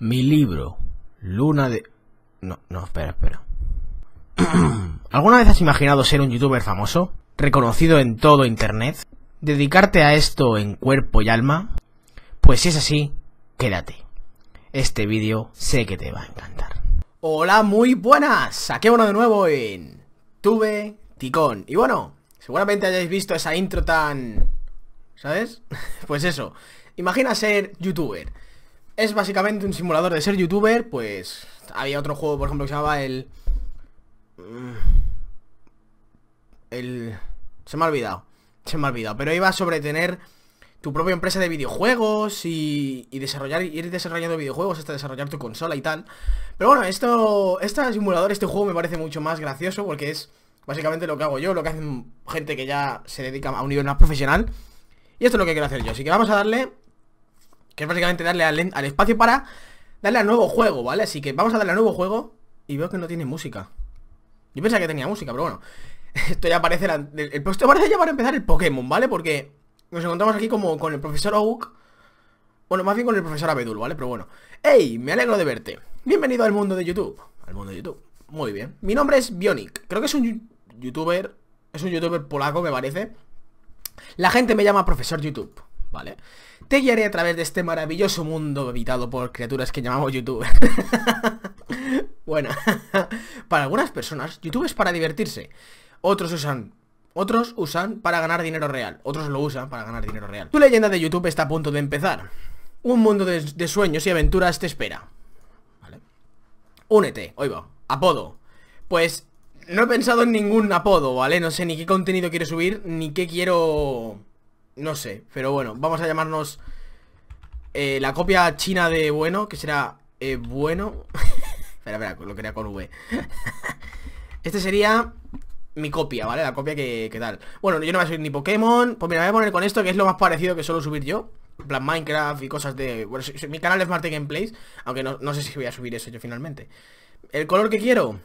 Mi libro, Luna de... No, no, espera, espera. ¿Alguna vez has imaginado ser un youtuber famoso? ¿Reconocido en todo Internet? ¿Dedicarte a esto en cuerpo y alma? Pues si es así, quédate. Este vídeo sé que te va a encantar. Hola, muy buenas. Aquí uno de nuevo en Tube Ticón. Y bueno, seguramente hayáis visto esa intro tan... ¿Sabes? pues eso. Imagina ser youtuber es básicamente un simulador de ser youtuber, pues había otro juego, por ejemplo, que se llamaba el... El... Se me ha olvidado, se me ha olvidado, pero iba sobre tener tu propia empresa de videojuegos y, y desarrollar, ir desarrollando videojuegos hasta desarrollar tu consola y tal. Pero bueno, esto, este simulador, este juego me parece mucho más gracioso porque es básicamente lo que hago yo, lo que hacen gente que ya se dedica a un nivel más profesional. Y esto es lo que quiero hacer yo, así que vamos a darle que es básicamente darle al, espacio para darle al nuevo juego, ¿vale? Así que vamos a darle al nuevo juego y veo que no tiene música. Yo pensaba que tenía música, pero bueno. Esto ya parece el, puesto esto parece ya para empezar el Pokémon, ¿vale? Porque nos encontramos aquí como con el profesor Oak. Bueno, más bien con el profesor Abedul, ¿vale? Pero bueno. ¡Ey! Me alegro de verte. Bienvenido al mundo de YouTube. Al mundo de YouTube. Muy bien. Mi nombre es Bionic. Creo que es un youtuber. Es un youtuber polaco, me parece. La gente me llama profesor YouTube. ¿vale? Te guiaré a través de este maravilloso mundo habitado por criaturas que llamamos YouTube. bueno, para algunas personas, YouTube es para divertirse. Otros usan otros usan para ganar dinero real. Otros lo usan para ganar dinero real. Tu leyenda de YouTube está a punto de empezar. Un mundo de, sueños y aventuras te espera. Únete, oigo, apodo. Pues no he pensado en ningún apodo, ¿vale? No sé ni qué contenido quiero subir, ni qué quiero... No sé, pero bueno, vamos a llamarnos eh, la copia china de bueno, que será eh, bueno. espera, espera, lo quería con V. este sería mi copia, ¿vale? La copia que, que, tal. Bueno, yo no voy a subir ni Pokémon. Pues mira, voy a poner con esto, que es lo más parecido que suelo subir yo. En plan Minecraft y cosas de... Bueno, mi canal es Marte Gameplays, aunque no, no sé si voy a subir eso yo finalmente. ¿El color que quiero?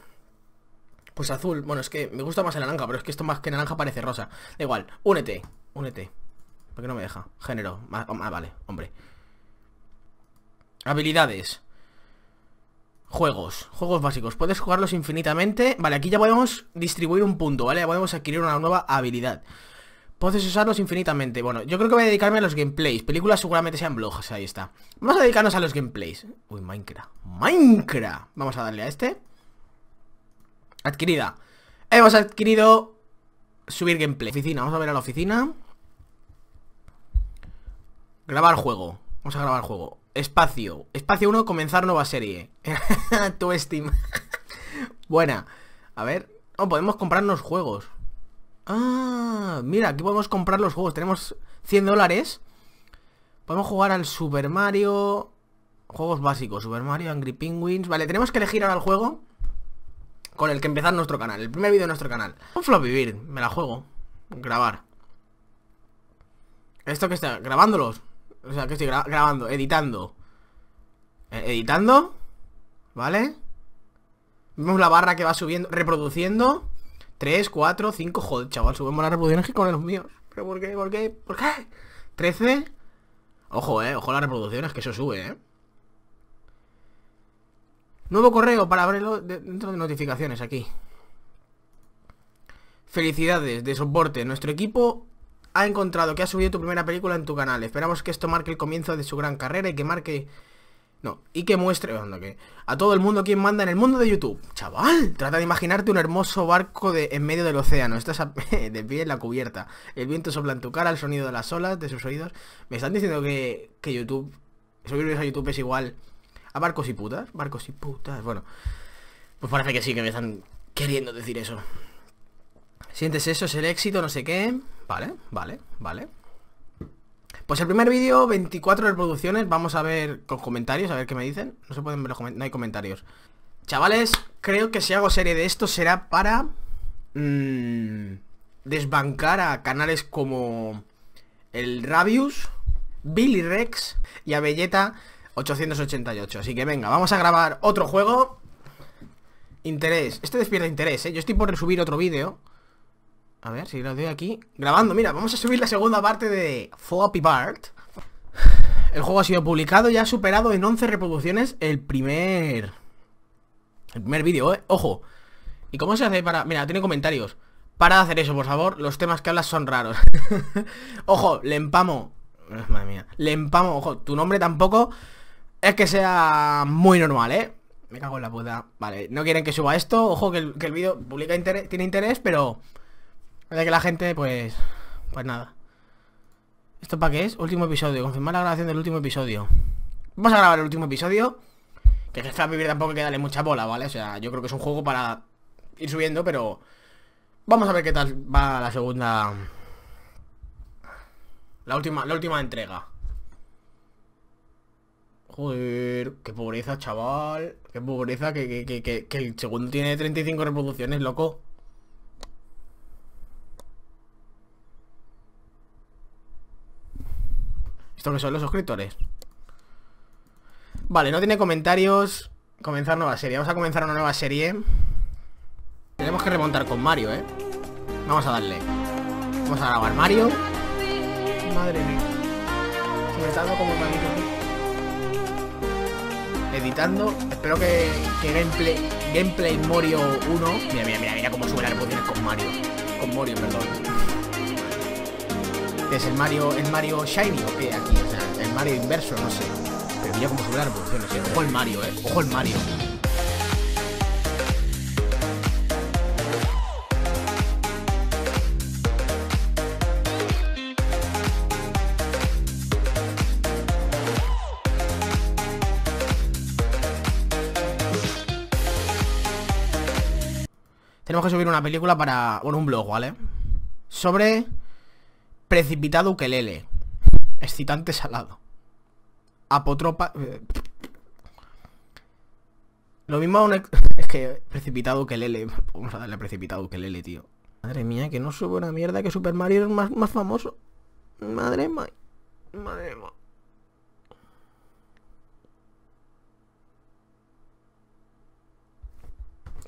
Pues azul. Bueno, es que me gusta más el naranja, pero es que esto más que naranja parece rosa. igual, únete, únete. ¿Por qué no me deja? Género. Ah, oh, ah, vale, hombre. Habilidades. Juegos. Juegos básicos. Puedes jugarlos infinitamente. Vale, aquí ya podemos distribuir un punto, ¿vale? Ya podemos adquirir una nueva habilidad. Puedes usarlos infinitamente. Bueno, yo creo que voy a dedicarme a los gameplays. Películas seguramente sean blogs, ahí está. Vamos a dedicarnos a los gameplays. Uy, Minecraft. Minecraft. Vamos a darle a este. Adquirida. Hemos adquirido subir gameplay. Oficina, vamos a ver a la oficina. Grabar juego. Vamos a grabar juego. Espacio. Espacio 1, comenzar nueva serie. tu estima Buena. A ver. Oh, podemos comprarnos juegos. Ah, mira, aquí podemos comprar los juegos. Tenemos 100 dólares. Podemos jugar al Super Mario. Juegos básicos. Super Mario, Angry Penguins. Vale, tenemos que elegir ahora el juego con el que empezar nuestro canal. El primer vídeo de nuestro canal. Un flop vivir. Me la juego. Grabar. ¿Esto que está? ¿Grabándolos? O sea, que estoy grabando, editando. Eh, editando. ¿Vale? Vemos la barra que va subiendo, reproduciendo. 3, 4, 5, joder, chaval, subimos las reproducciones que con los míos. ¿Pero por qué? ¿Por qué? ¿Por qué? 13. Ojo, eh, ojo las reproducciones, que eso sube, eh. Nuevo correo para abrirlo dentro de notificaciones aquí. Felicidades de soporte. Nuestro equipo ha encontrado que ha subido tu primera película en tu canal. Esperamos que esto marque el comienzo de su gran carrera y que marque... No, y que muestre a todo el mundo quien manda en el mundo de YouTube. Chaval, trata de imaginarte un hermoso barco en medio del océano. Estás de pie en la cubierta. El viento sopla en tu cara, el sonido de las olas, de sus oídos. Me están diciendo que, YouTube, subir a YouTube es igual a barcos y putas. Barcos y putas, bueno. Pues parece que sí, que me están queriendo decir eso. ¿Sientes eso? ¿Es el éxito? No sé qué. Vale, vale, vale. Pues el primer vídeo, 24 reproducciones. Vamos a ver con comentarios, a ver qué me dicen. No se pueden ver los comentarios. No hay comentarios. Chavales, creo que si hago serie de esto será para mm, desbancar a canales como el Rabius, Billy Rex y a Belleta 888. Así que venga, vamos a grabar otro juego. Interés. Este despierta interés, ¿eh? Yo estoy por subir otro vídeo. A ver, si lo doy aquí. Grabando, mira, vamos a subir la segunda parte de Floppy Bart. El juego ha sido publicado y ha superado en 11 reproducciones el primer... El primer vídeo, ¿eh? Ojo. ¿Y cómo se hace para...? Mira, tiene comentarios. Para hacer eso, por favor. Los temas que hablas son raros. ojo, le empamo. Madre mía. Le empamo, ojo. Tu nombre tampoco es que sea muy normal, ¿eh? Me cago en la puta. Vale, no quieren que suba esto. Ojo que el, vídeo publica tiene interés, pero de que la gente, pues... Pues nada. ¿Esto para qué es? Último episodio. Confirmar la grabación del último episodio. Vamos a grabar el último episodio. Que está Vivir tampoco hay que darle mucha bola, ¿vale? O sea, yo creo que es un juego para ir subiendo, pero... Vamos a ver qué tal va la segunda... La última, la última entrega. Joder, qué pobreza, chaval. Qué pobreza que, que, que el segundo tiene 35 reproducciones, loco. Esto que son los suscriptores. Vale, no tiene comentarios. Comenzar nueva serie. Vamos a comenzar una nueva serie. Tenemos que remontar con Mario, ¿eh? Vamos a darle. Vamos a grabar Mario. Madre mía. Editando. Espero que, gameplay, gameplay Mario 1. Mira, mira, mira, mira cómo sube la reputación con Mario. Con Mario, perdón es el Mario, el Mario Shiny o qué aquí, o sea, el Mario inverso, no sé. Pero mira cómo sube revolución, revoluciones, eh. Ojo el Mario, eh. Ojo el Mario. Tenemos que subir una película para. Bueno, un blog, ¿vale? Sobre Precipitado que ukelele. Excitante salado. Apotropa... Eh, lo mismo a un... Es que precipitado lele. Vamos a darle a precipitado ukelele, tío. Madre mía, que no sube una mierda que Super Mario es más, más famoso. Madre mía. Madre mía.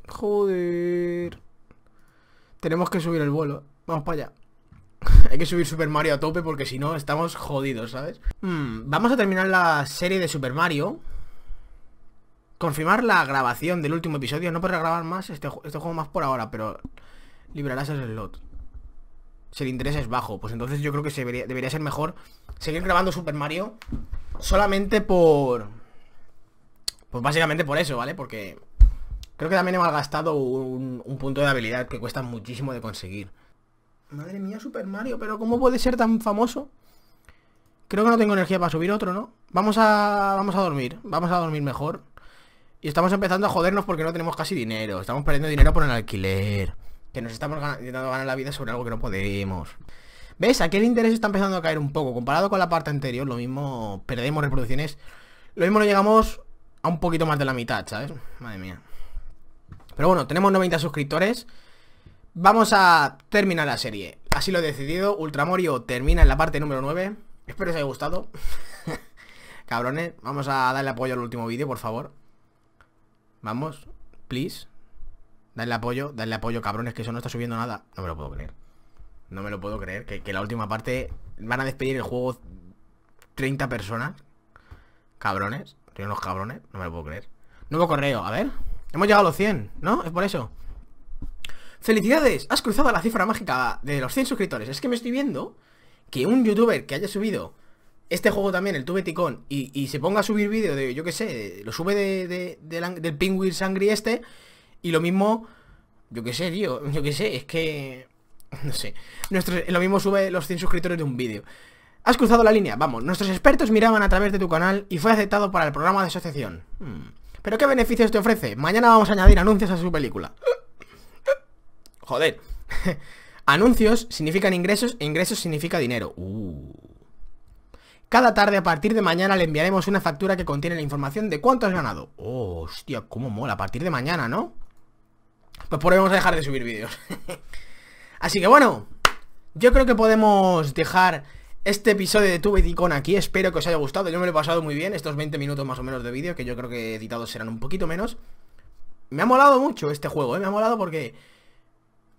Joder. Tenemos que subir el vuelo. Vamos para allá. Hay que subir Super Mario a tope porque si no estamos jodidos, ¿sabes? Hmm, vamos a terminar la serie de Super Mario. Confirmar la grabación del último episodio. No puedo grabar más este, este, juego más por ahora, pero librarás el slot. Si el interés es bajo, pues entonces yo creo que debería, ser mejor seguir grabando Super Mario solamente por... Pues básicamente por eso, ¿vale? Porque creo que también hemos gastado un punto de habilidad que cuesta muchísimo de conseguir. Madre mía, Super Mario, pero ¿cómo puede ser tan famoso? Creo que no tengo energía para subir otro, ¿no? Vamos a, vamos a dormir, vamos a dormir mejor. Y estamos empezando a jodernos porque no tenemos casi dinero. Estamos perdiendo dinero por el alquiler. Que nos estamos intentando ganar la vida sobre algo que no podemos. ¿Ves? Aquí el interés está empezando a caer un poco. Comparado con la parte anterior, lo mismo perdemos reproducciones. Lo mismo no llegamos a un poquito más de la mitad, ¿sabes? Madre mía. Pero bueno, tenemos 90 suscriptores. Vamos a terminar la serie. Así lo he decidido. Ultramorio termina en la parte número 9. Espero os haya gustado. Cabrones, vamos a darle apoyo al último vídeo, por favor. Vamos, please. Dale apoyo, dale apoyo, cabrones, que eso no está subiendo nada. No me lo puedo creer. No me lo puedo creer. Que, la última parte van a despedir el juego 30 personas. Cabrones. Tienen los cabrones. No me lo puedo creer. Nuevo correo, a ver. Hemos llegado a los 100, ¿no? Es por eso. ¡Felicidades! Has cruzado la cifra mágica de los 100 suscriptores. Es que me estoy viendo que un youtuber que haya subido este juego también, el Tubeticon, y, y se ponga a subir vídeo de, yo qué sé, lo sube de, del Penguin Sangri este, y lo mismo, yo qué sé, tío, yo qué sé, es que... No sé, lo mismo sube los 100 suscriptores de un vídeo. Has cruzado la línea, vamos, nuestros expertos miraban a través de tu canal y fue aceptado para el programa de asociación. Hmm, ¿Pero qué beneficios te ofrece? Mañana vamos a añadir anuncios a su película. Joder. Anuncios significan ingresos e ingresos significa dinero. Uh. Cada tarde a partir de mañana le enviaremos una factura que contiene la información de cuánto has ganado. Oh, hostia, cómo mola. A partir de mañana, ¿no? Pues podemos dejar de subir vídeos. Así que bueno, yo creo que podemos dejar este episodio de Tube Icon aquí. Espero que os haya gustado. Yo me lo he pasado muy bien estos 20 minutos más o menos de vídeo, que yo creo que editados serán un poquito menos. Me ha molado mucho este juego, ¿eh? me ha molado porque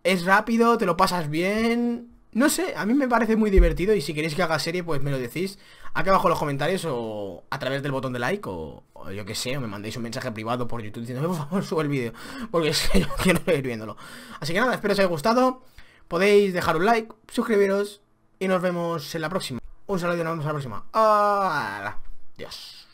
es rápido, te lo pasas bien. No sé, a mí me parece muy divertido y si queréis que haga serie, pues me lo decís aquí abajo en los comentarios o a través del botón de like o, yo que sé, o me mandéis un mensaje privado por YouTube diciendo, por favor, sube el vídeo, porque es que yo quiero seguir viéndolo. Así que nada, espero os haya gustado, podéis dejar un like, suscribiros y nos vemos en la próxima. Un saludo y nos vemos en la próxima. Adiós.